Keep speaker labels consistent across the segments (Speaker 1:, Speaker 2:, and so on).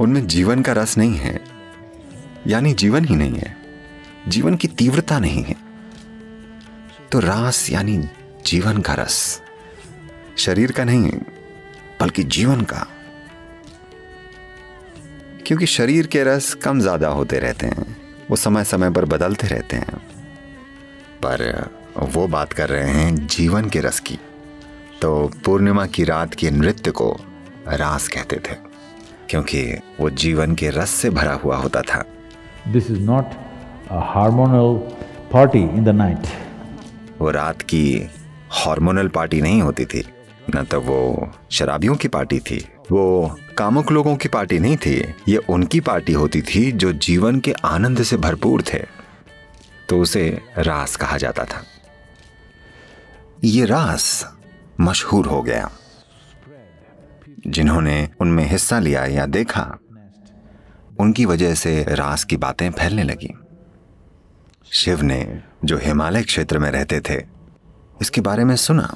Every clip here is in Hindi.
Speaker 1: उनमें जीवन का रस नहीं है यानी जीवन ही नहीं है जीवन की तीव्रता नहीं है तो रास यानी जीवन का रस शरीर का नहीं बल्कि जीवन का क्योंकि शरीर के रस कम ज्यादा होते रहते हैं वो समय समय पर बदलते रहते हैं पर वो बात कर रहे हैं जीवन के रस की तो पूर्णिमा की रात के नृत्य को रास कहते थे क्योंकि वो जीवन के रस से भरा हुआ होता था this is not hormonal party in the night वो रात की हार्मोनल पार्टी नहीं होती थी न तो वो शराबियों की पार्टी थी वो कामुक लोगों की पार्टी नहीं थी ये उनकी पार्टी होती थी जो जीवन के आनंद से भरपूर थे तो उसे रास कहा जाता था ये रास मशहूर हो गया जिन्होंने उनमें हिस्सा लिया या देखा उनकी वजह से रास की बातें फैलने लगी शिव ने जो हिमालय क्षेत्र में रहते थे इसके बारे में सुना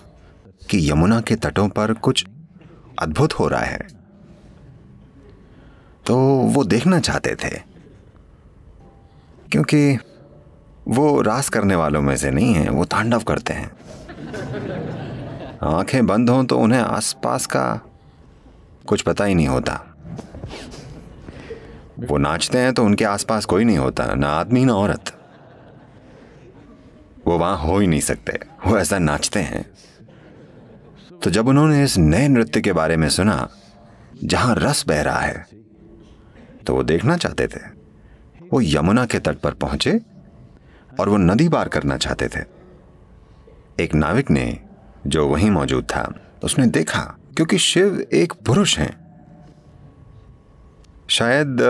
Speaker 1: कि यमुना के तटों पर कुछ अद्भुत हो रहा है तो वो देखना चाहते थे क्योंकि वो रास करने वालों में से नहीं है वो तांडव करते हैं आंखें बंद हों तो उन्हें आसपास का कुछ पता ही नहीं होता वो नाचते हैं तो उनके आसपास कोई नहीं होता ना आदमी ना औरत वो वहां हो ही नहीं सकते वो ऐसा नाचते हैं तो जब उन्होंने इस नए नृत्य के बारे में सुना जहां रस बह रहा है तो वो देखना चाहते थे वो यमुना के तट पर पहुंचे और वो नदी पार करना चाहते थे एक नाविक ने जो वहीं मौजूद था उसने देखा क्योंकि शिव एक पुरुष हैं शायद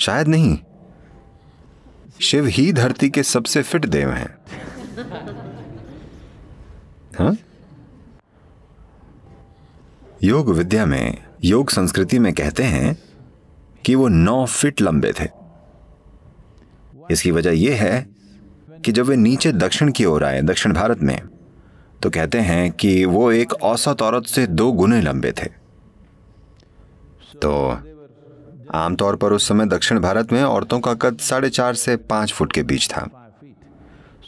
Speaker 1: शायद नहीं शिव ही धरती के सबसे फिट देव हैं हाँ योग विद्या में योग संस्कृति में कहते हैं कि वो नौ फिट लंबे थे इसकी वजह यह है कि जब वे नीचे दक्षिण की ओर आए दक्षिण भारत में तो कहते हैं कि वो एक औसत औरत से दो गुने लंबे थे तो आमतौर पर उस समय दक्षिण भारत में औरतों का कद साढ़े चार से पाँच फुट के बीच था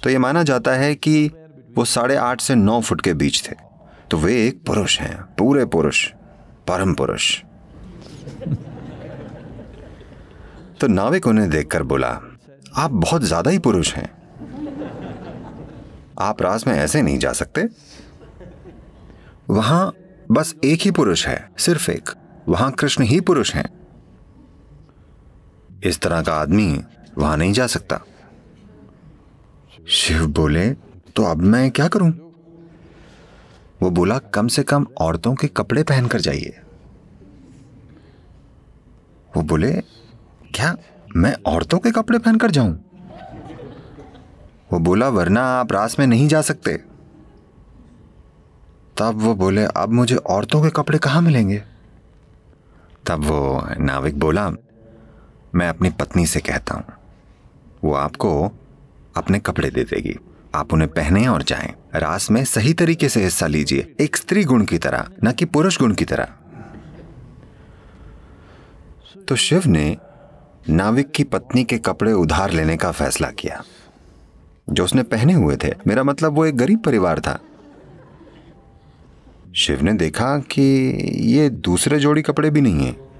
Speaker 1: तो ये माना जाता है कि वो साढ़े आठ से नौ फुट के बीच थे तो वे एक पुरुष हैं पूरे पुरुष परम पुरुष तो नाविक उन्हें देखकर बोला आप बहुत ज्यादा ही पुरुष हैं आप रास में ऐसे नहीं जा सकते वहां बस एक ही पुरुष है सिर्फ एक वहां कृष्ण ही पुरुष हैं इस तरह का आदमी वहां नहीं जा सकता शिव बोले तो अब मैं क्या करूं वो बोला कम से कम औरतों के कपड़े पहनकर जाइए वो बोले क्या मैं औरतों के कपड़े पहनकर जाऊं वो बोला वरना आप रास में नहीं जा सकते तब वो बोले अब मुझे औरतों के कपड़े कहाँ मिलेंगे तब वो नाविक बोला मैं अपनी पत्नी से कहता हूँ वो आपको अपने कपड़े दे देगी आप उन्हें पहने और जाए रास में सही तरीके से हिस्सा लीजिए एक स्त्री गुण की तरह न कि पुरुष गुण की तरह तो शिव ने नाविक की पत्नी के कपड़े उधार लेने का फैसला किया जो उसने पहने हुए थे मेरा मतलब वो एक गरीब परिवार था शिव ने देखा कि ये दूसरे जोड़ी कपड़े भी नहीं हैं